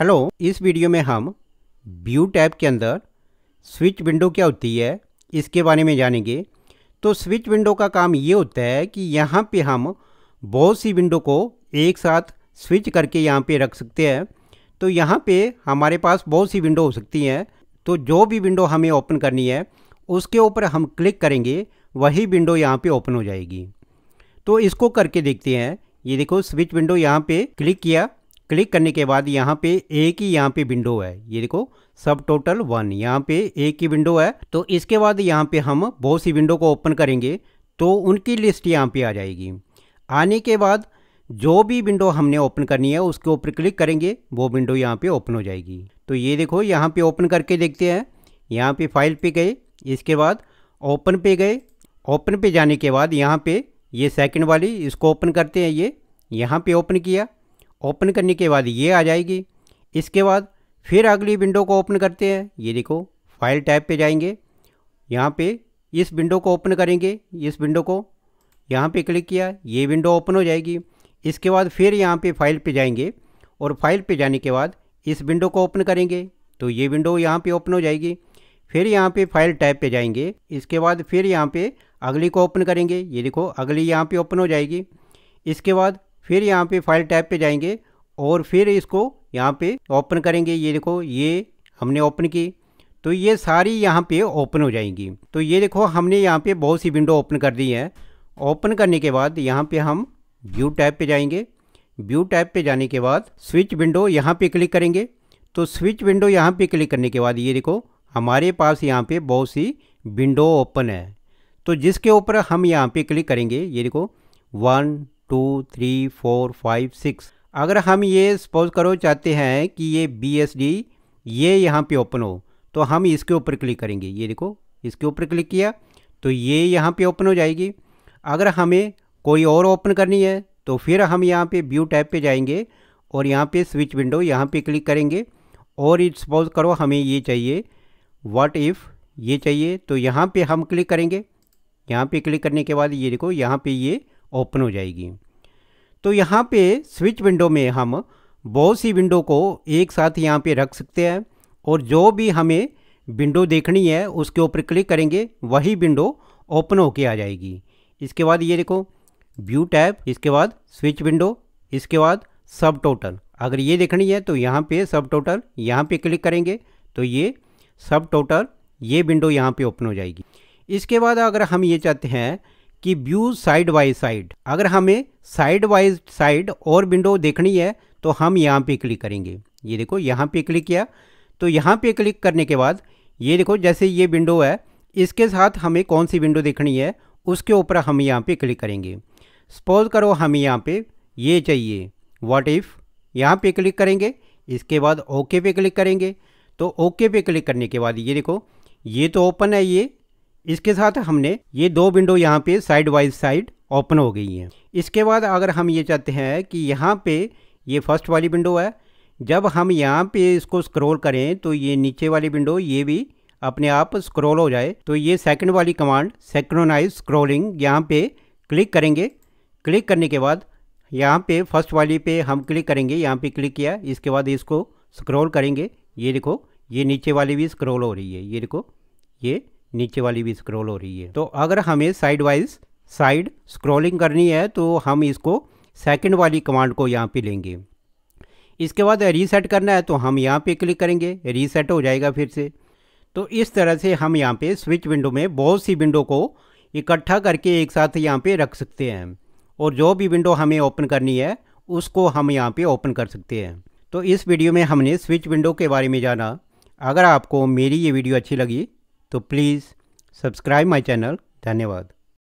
hello इस video में हम व्यू टैब के अंदर स्विच विंडो क्या होती है इसके बारे में जानेंगे तो स्विच विंडो का काम ये होता है कि यहाँ पे हम बहुत सी विंडो को एक साथ स्विच करके यहाँ पे रख सकते हैं तो यहाँ पे हमारे पास बहुत सी विंडो हो सकती हैं तो जो भी विंडो हमें ओपन करनी है उसके ऊपर हम क्लिक करेंगे वही विंडो यहाँ पर ओपन हो जाएगी तो इसको करके देखते हैं ये देखो स्विच विंडो यहाँ पे क्लिक किया क्लिक करने के बाद यहाँ पे एक ही यहाँ पे विंडो है ये देखो सब टोटल वन यहाँ पे एक ही विंडो है तो इसके बाद यहाँ पे हम बहुत सी विंडो को ओपन करेंगे तो उनकी लिस्ट यहाँ पे आ जाएगी आने के बाद जो भी विंडो हमने ओपन करनी है उसके ऊपर क्लिक करेंगे वो विंडो यहाँ पे ओपन हो जाएगी तो ये देखो यहाँ पे ओपन करके देखते हैं यहाँ पे फाइल पे गए इसके बाद ओपन पे गए ओपन पे जाने के बाद यहाँ पे ये सेकंड वाली इसको ओपन करते हैं ये यहाँ पे ओपन किया ओपन करने के बाद ये आ जाएगी इसके बाद फिर अगली विंडो को ओपन करते हैं ये देखो फाइल टैब पे जाएंगे यहाँ पे इस विंडो को ओपन करेंगे इस विंडो को यहाँ पे क्लिक किया ये विंडो ओपन हो जाएगी इसके बाद फिर यहाँ पे फाइल पे जाएंगे और फाइल पे जाने के बाद इस विंडो को ओपन करेंगे तो ये विंडो यहाँ पे ओपन हो जाएगी फिर यहाँ पे फाइल टैब पे जाएंगे इसके बाद फिर यहाँ पे अगली को ओपन करेंगे ये देखो अगली यहाँ पे ओपन हो जाएगी इसके बाद फिर यहाँ पे फाइल टैब पे जाएंगे और फिर इसको यहाँ पे ओपन करेंगे ये देखो ये हमने ओपन की तो ये सारी यहाँ पे ओपन हो जाएंगी तो ये देखो हमने यहाँ पे बहुत सी विंडो ओपन कर दी है ओपन करने के बाद यहाँ पे हम व्यू टैब पे जाएंगे व्यू टैब पे जाने के बाद स्विच विंडो यहाँ पे क्लिक करेंगे तो स्विच विंडो यहाँ पे क्लिक करने के बाद ये देखो हमारे पास यहाँ पे बहुत सी विंडो ओपन है तो जिसके ऊपर हम यहाँ पे क्लिक करेंगे ये देखो one two three four five six अगर हम ये सपोज करो चाहते हैं कि ये बी एस डी ये यहाँ पे ओपन हो तो हम इसके ऊपर क्लिक करेंगे ये देखो इसके ऊपर क्लिक किया तो ये यहाँ पे ओपन हो जाएगी अगर हमें कोई और ओपन करनी है तो फिर हम यहाँ पे व्यू टैब पे जाएंगे और यहाँ पे स्विच विंडो यहाँ पे क्लिक करेंगे और सपोज करो हमें ये चाहिए वाट इफ़ ये चाहिए तो यहाँ पर हम क्लिक करेंगे यहाँ पर क्लिक करने के बाद ये देखो यहाँ पर ये ओपन हो जाएगी तो यहाँ पे स्विच विंडो में हम बहुत सी विंडो को एक साथ यहाँ पे रख सकते हैं और जो भी हमें विंडो देखनी है उसके ऊपर क्लिक करेंगे वही विंडो ओपन होके आ जाएगी इसके बाद ये देखो व्यू टैब इसके बाद स्विच विंडो इसके बाद सब टोटल अगर ये देखनी है तो यहाँ पे सब टोटल यहाँ पे क्लिक करेंगे तो ये सब टोटल ये विंडो यहाँ पे ओपन हो जाएगी इसके बाद अगर हम ये चाहते हैं कि व्यू साइड बाय साइड अगर हमें साइड बाय साइड और विंडो देखनी है तो हम यहाँ पे क्लिक करेंगे ये देखो यहाँ पे क्लिक किया तो यहाँ पे क्लिक करने के बाद ये देखो जैसे ये विंडो है इसके साथ हमें कौन सी विंडो देखनी है उसके ऊपर हम यहाँ पे क्लिक करेंगे सपोज करो हमें यहाँ पे ये चाहिए वाट इफ़ यहाँ पे क्लिक करेंगे इसके बाद ओके पे क्लिक करेंगे तो ओके पे क्लिक करने के बाद ये देखो ये तो ओपन है ये इसके साथ हमने ये दो विंडो यहाँ पे साइड वाइज साइड ओपन हो गई हैं इसके बाद अगर हम ये चाहते हैं कि यहाँ पे ये फर्स्ट वाली विंडो है जब हम यहाँ पे इसको स्क्रॉल करें तो ये नीचे वाली विंडो ये भी अपने आप स्क्रॉल हो जाए तो ये सेकंड वाली कमांड सेक्रोनाइज स्क्रोलिंग यहाँ पे क्लिक करेंगे क्लिक करने के बाद यहाँ पे फर्स्ट वाली पे हम क्लिक करेंगे यहाँ पे क्लिक किया इसके बाद इसको स्क्रॉल करेंगे ये देखो ये नीचे वाली भी स्क्रॉल हो रही है ये देखो ये नीचे वाली भी स्क्रॉल हो रही है तो अगर हमें साइड वाइज साइड स्क्रॉलिंग करनी है तो हम इसको सेकंड वाली कमांड को यहाँ पे लेंगे इसके बाद रीसेट करना है तो हम यहाँ पे क्लिक करेंगे रीसेट हो जाएगा फिर से तो इस तरह से हम यहाँ पे स्विच विंडो में बहुत सी विंडो को इकट्ठा करके एक साथ यहाँ पे रख सकते हैं और जो भी विंडो हमें ओपन करनी है उसको हम यहाँ पर ओपन कर सकते हैं तो इस वीडियो में हमने स्विच विंडो के बारे में जाना अगर आपको मेरी ये वीडियो अच्छी लगी तो प्लीज़ सब्सक्राइब माई चैनल धन्यवाद